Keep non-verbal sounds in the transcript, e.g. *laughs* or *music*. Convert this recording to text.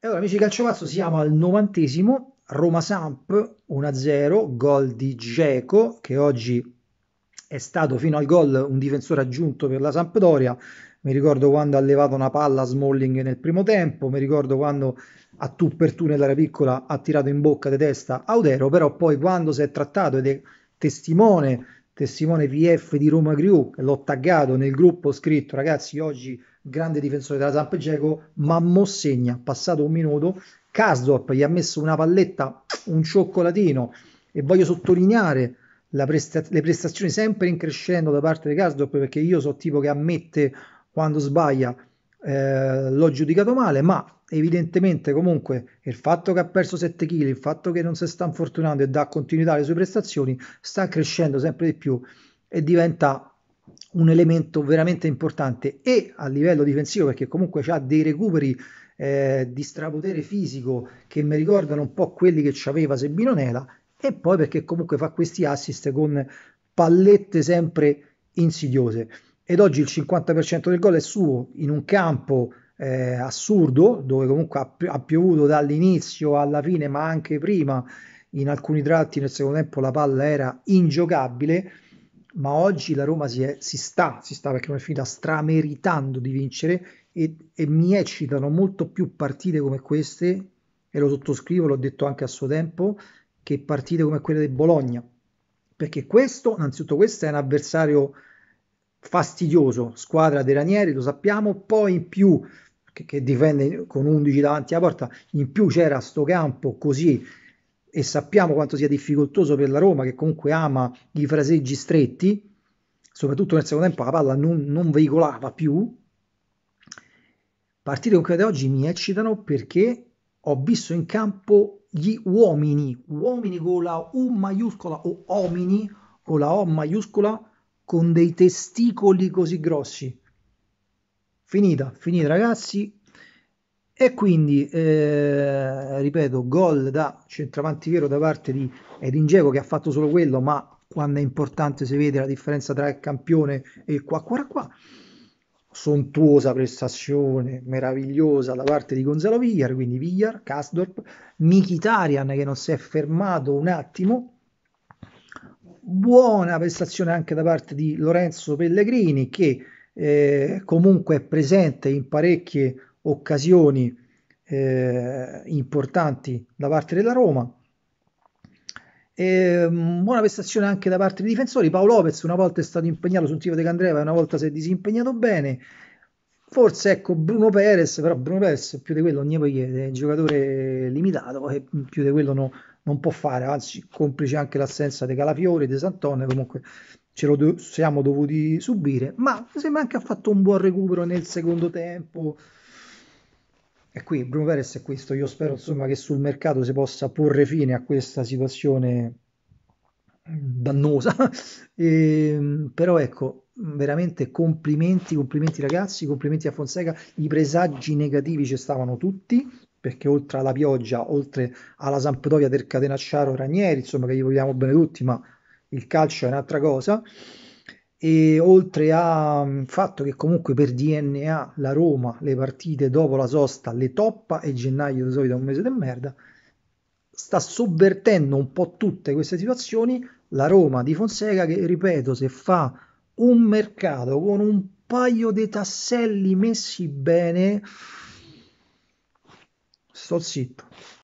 allora, amici calciopazzo, siamo al novantesimo, Roma Samp 1-0, gol di Geco che oggi è stato fino al gol un difensore aggiunto per la Sampdoria. Mi ricordo quando ha levato una palla a Smalling nel primo tempo, mi ricordo quando a tu per tu nell'area piccola ha tirato in bocca di testa Audero, però poi quando si è trattato ed è testimone testimone PF di Roma Griu, l'ho taggato nel gruppo, ho scritto ragazzi oggi grande difensore della Zamp Geco, ma Mossegna, passato un minuto, Kasdorp gli ha messo una palletta, un cioccolatino e voglio sottolineare presta- le prestazioni sempre in crescendo da parte di Kasdorp perché io so tipo che ammette quando sbaglia eh, l'ho giudicato male, ma evidentemente comunque il fatto che ha perso 7 kg, il fatto che non si sta infortunando e dà continuità alle sue prestazioni, sta crescendo sempre di più e diventa un elemento veramente importante e a livello difensivo perché comunque ha dei recuperi eh, di strapotere fisico che mi ricordano un po' quelli che aveva Sebino Nela e poi perché comunque fa questi assist con pallette sempre insidiose ed oggi il 50% del gol è suo in un campo eh, assurdo dove comunque ha, piovuto dall'inizio alla fine ma anche prima in alcuni tratti nel secondo tempo la palla era ingiocabile ma oggi la Roma si, è, si sta, si sta perché non è finita strameritando di vincere e, e mi eccitano molto più partite come queste e lo sottoscrivo, l'ho detto anche a suo tempo che partite come quelle del Bologna perché questo, innanzitutto questo è un avversario fastidioso, squadra dei Ranieri, lo sappiamo, poi in più che, che difende con 11 davanti alla porta, in più c'era sto campo così e sappiamo quanto sia difficoltoso per la Roma che comunque ama i fraseggi stretti, soprattutto nel secondo tempo la palla non, non veicolava più. Partite concrete oggi mi eccitano perché ho visto in campo gli uomini, uomini con la U maiuscola o uomini con la O maiuscola, con dei testicoli così grossi. Finita, finita ragazzi. E quindi, eh, ripeto, gol da centravanti vero da parte di Edin che ha fatto solo quello, ma quando è importante si vede la differenza tra il campione e il qua qua qua. Sontuosa prestazione, meravigliosa da parte di Gonzalo Villar, quindi Villar, Kasdorp, Mikitarian che non si è fermato un attimo, buona prestazione anche da parte di Lorenzo Pellegrini che eh, comunque è presente in parecchie occasioni eh, importanti da parte della Roma. E, ehm, buona prestazione anche da parte dei difensori. Paolo Lopez una volta è stato impegnato sul tiro di Candreva, una volta si è disimpegnato bene. Forse ecco Bruno Perez, però Bruno Perez più di quello non gli puoi chiedere, è un giocatore limitato, e più di quello no, non può fare, anzi complice anche l'assenza dei Calafiori, di Santone, comunque ce lo do- siamo dovuti subire, ma mi sembra anche ha fatto un buon recupero nel secondo tempo. E qui Bruno Perez è questo, io spero insomma che sul mercato si possa porre fine a questa situazione dannosa, *laughs* e, ehm, però ecco, veramente complimenti, complimenti ragazzi, complimenti a Fonseca, i presagi negativi ci stavano tutti, perché oltre alla Pioggia, oltre alla Sampdoria del Catenacciaro Ranieri, insomma che gli vogliamo bene tutti, ma il calcio è un'altra cosa, e oltre al mm, fatto che comunque per DNA la Roma le partite dopo la sosta le toppa e gennaio di solito è un mese di merda, sta sovvertendo un po' tutte queste situazioni la Roma di Fonseca che, ripeto, se fa un mercato con un paio di tasselli messi bene, cito.